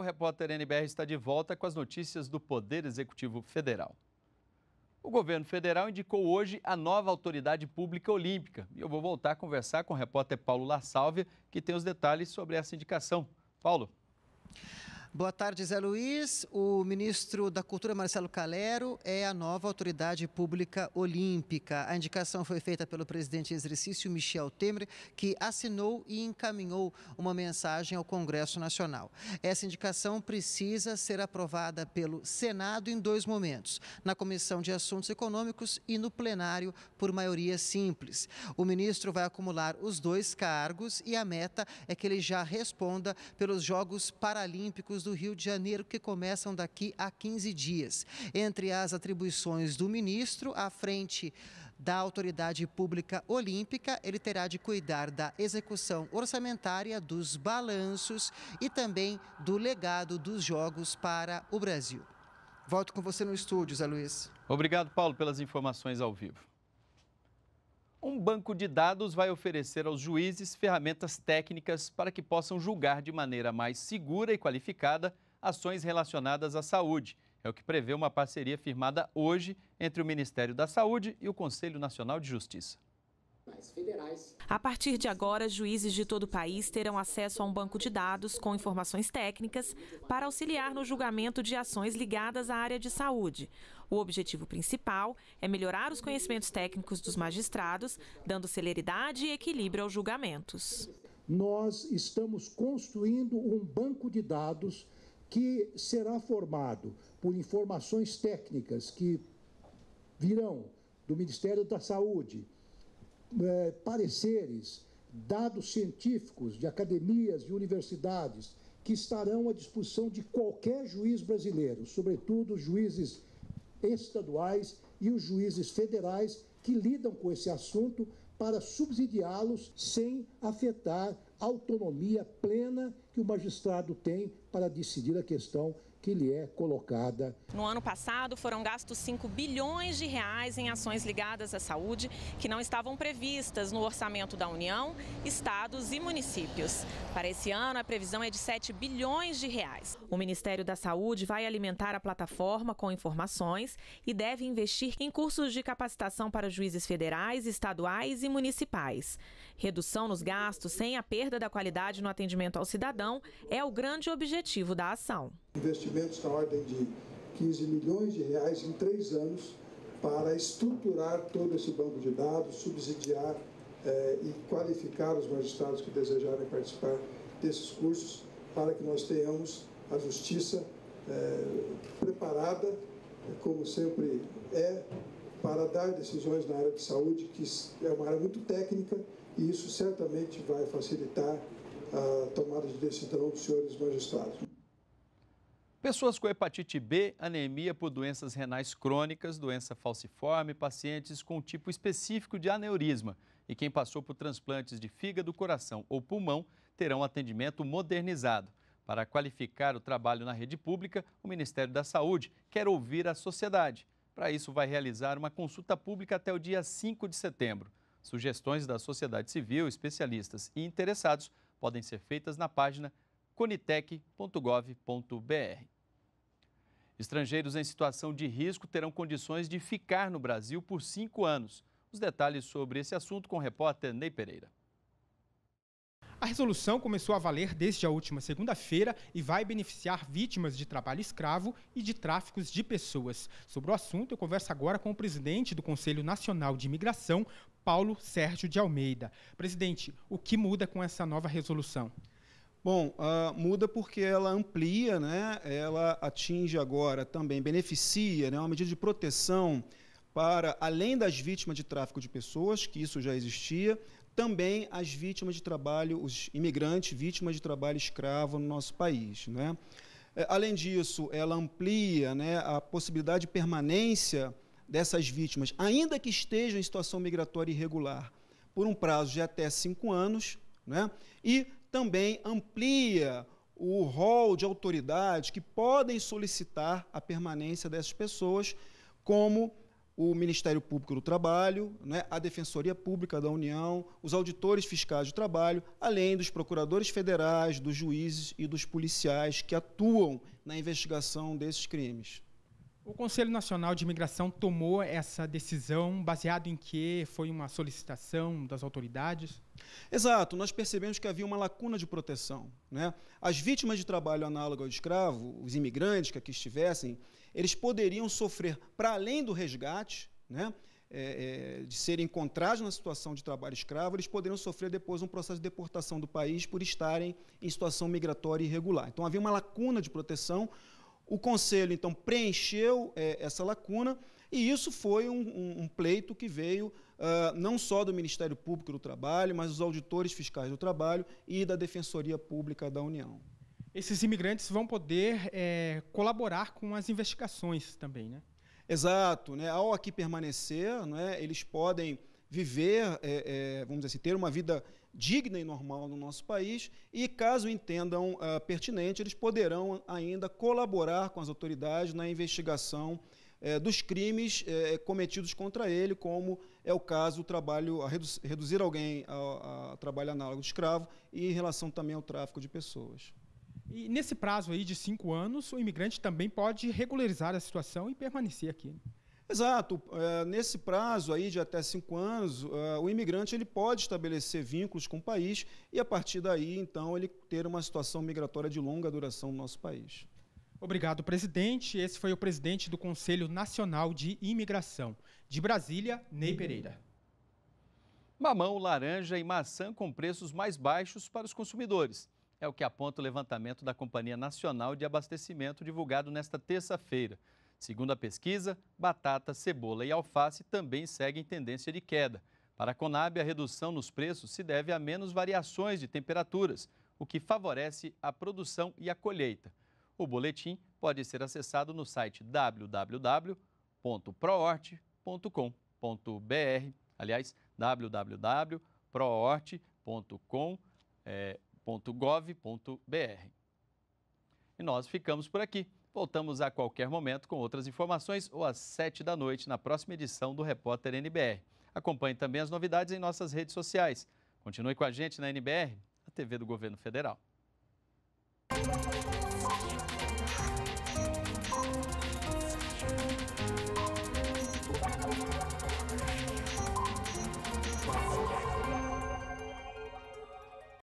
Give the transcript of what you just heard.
o repórter NBR está de volta com as notícias do Poder Executivo Federal. O governo federal indicou hoje a nova autoridade pública olímpica. E eu vou voltar a conversar com o repórter Paulo La Sálvia, que tem os detalhes sobre essa indicação. Paulo. Boa tarde, Zé Luiz. O ministro da Cultura, Marcelo Calero, é a nova autoridade pública olímpica. A indicação foi feita pelo presidente em exercício, Michel Temer, que assinou e encaminhou uma mensagem ao Congresso Nacional. Essa indicação precisa ser aprovada pelo Senado em dois momentos: na Comissão de Assuntos Econômicos e no plenário, por maioria simples. O ministro vai acumular os dois cargos e a meta é que ele já responda pelos Jogos Paralímpicos municípios do Rio de Janeiro que começam daqui a 15 dias. Entre as atribuições do ministro, à frente da Autoridade Pública Olímpica, ele terá de cuidar da execução orçamentária, dos balanços e também do legado dos Jogos para o Brasil. Volto com você no estúdio, Zé Luiz. Obrigado, Paulo, pelas informações ao vivo. Um banco de dados vai oferecer aos juízes ferramentas técnicas para que possam julgar de maneira mais segura e qualificada ações relacionadas à saúde. É o que prevê uma parceria firmada hoje entre o Ministério da Saúde e o Conselho Nacional de Justiça federais. A partir de agora, juízes de todo o país terão acesso a um banco de dados com informações técnicas para auxiliar no julgamento de ações ligadas à área de saúde. O objetivo principal é melhorar os conhecimentos técnicos dos magistrados, dando celeridade e equilíbrio aos julgamentos. Nós estamos construindo um banco de dados que será formado por informações técnicas que virão do Ministério da Saúde, é, pareceres, dados científicos de academias e universidades que estarão à disposição de qualquer juiz brasileiro, sobretudo os juízes estaduais e os juízes federais que lidam com esse assunto para subsidiá-los sem afetar a autonomia plena que o magistrado tem para decidir a questão que lhe é colocada. No ano passado, foram gastos 5 bilhões de reais em ações ligadas à saúde que não estavam previstas no orçamento da União, estados e municípios. Para esse ano, a previsão é de 7 bilhões de reais. O Ministério da Saúde vai alimentar a plataforma com informações e deve investir em cursos de capacitação para juízes federais, estaduais e municipais. Redução nos gastos sem a perda da qualidade no atendimento ao cidadão é o grande objetivo da ação investimentos na ordem de 15 milhões de reais em três anos para estruturar todo esse banco de dados, subsidiar eh, e qualificar os magistrados que desejarem participar desses cursos para que nós tenhamos a justiça eh, preparada, eh, como sempre é, para dar decisões na área de saúde, que é uma área muito técnica e isso certamente vai facilitar a tomada de decisão dos senhores magistrados. Pessoas com hepatite B, anemia por doenças renais crônicas, doença falciforme, pacientes com tipo específico de aneurisma e quem passou por transplantes de fígado, coração ou pulmão terão atendimento modernizado. Para qualificar o trabalho na rede pública, o Ministério da Saúde quer ouvir a sociedade. Para isso, vai realizar uma consulta pública até o dia 5 de setembro. Sugestões da sociedade civil, especialistas e interessados podem ser feitas na página conitec.gov.br. Estrangeiros em situação de risco terão condições de ficar no Brasil por cinco anos. Os detalhes sobre esse assunto com o repórter Ney Pereira. A resolução começou a valer desde a última segunda-feira e vai beneficiar vítimas de trabalho escravo e de tráficos de pessoas. Sobre o assunto, eu converso agora com o presidente do Conselho Nacional de Imigração, Paulo Sérgio de Almeida. Presidente, o que muda com essa nova resolução? Bom, uh, muda porque ela amplia, né? ela atinge agora também, beneficia né? uma medida de proteção para, além das vítimas de tráfico de pessoas, que isso já existia, também as vítimas de trabalho, os imigrantes, vítimas de trabalho escravo no nosso país. Né? É, além disso, ela amplia né, a possibilidade de permanência dessas vítimas, ainda que estejam em situação migratória irregular, por um prazo de até cinco anos, né? e também amplia o rol de autoridades que podem solicitar a permanência dessas pessoas, como o Ministério Público do Trabalho, né, a Defensoria Pública da União, os auditores fiscais do trabalho, além dos procuradores federais, dos juízes e dos policiais que atuam na investigação desses crimes. O Conselho Nacional de Imigração tomou essa decisão baseado em que foi uma solicitação das autoridades? Exato, nós percebemos que havia uma lacuna de proteção. Né? As vítimas de trabalho análogo ao escravo, os imigrantes que aqui estivessem, eles poderiam sofrer, para além do resgate, né? É, é, de serem encontrados na situação de trabalho escravo, eles poderiam sofrer depois um processo de deportação do país por estarem em situação migratória irregular. Então havia uma lacuna de proteção o Conselho, então, preencheu é, essa lacuna e isso foi um, um, um pleito que veio uh, não só do Ministério Público do Trabalho, mas dos auditores fiscais do trabalho e da Defensoria Pública da União. Esses imigrantes vão poder é, colaborar com as investigações também, né? Exato. Né? Ao aqui permanecer, né, eles podem viver, é, é, vamos dizer assim, ter uma vida digna e normal no nosso país, e caso entendam uh, pertinente, eles poderão ainda colaborar com as autoridades na investigação eh, dos crimes eh, cometidos contra ele, como é o caso do trabalho, a redu reduzir alguém a, a trabalho análogo de escravo e em relação também ao tráfico de pessoas. E nesse prazo aí de cinco anos, o imigrante também pode regularizar a situação e permanecer aqui. Exato. É, nesse prazo aí de até cinco anos, é, o imigrante ele pode estabelecer vínculos com o país e, a partir daí, então, ele ter uma situação migratória de longa duração no nosso país. Obrigado, presidente. Esse foi o presidente do Conselho Nacional de Imigração. De Brasília, Ney Pereira. Mamão, laranja e maçã com preços mais baixos para os consumidores. É o que aponta o levantamento da Companhia Nacional de Abastecimento divulgado nesta terça-feira. Segundo a pesquisa, batata, cebola e alface também seguem tendência de queda. Para a Conab, a redução nos preços se deve a menos variações de temperaturas, o que favorece a produção e a colheita. O boletim pode ser acessado no site www.proorte.com.br, Aliás, www.proorte.com.gov.br. Eh, e nós ficamos por aqui. Voltamos a qualquer momento com outras informações ou às 7 da noite na próxima edição do Repórter NBR. Acompanhe também as novidades em nossas redes sociais. Continue com a gente na NBR, a TV do Governo Federal.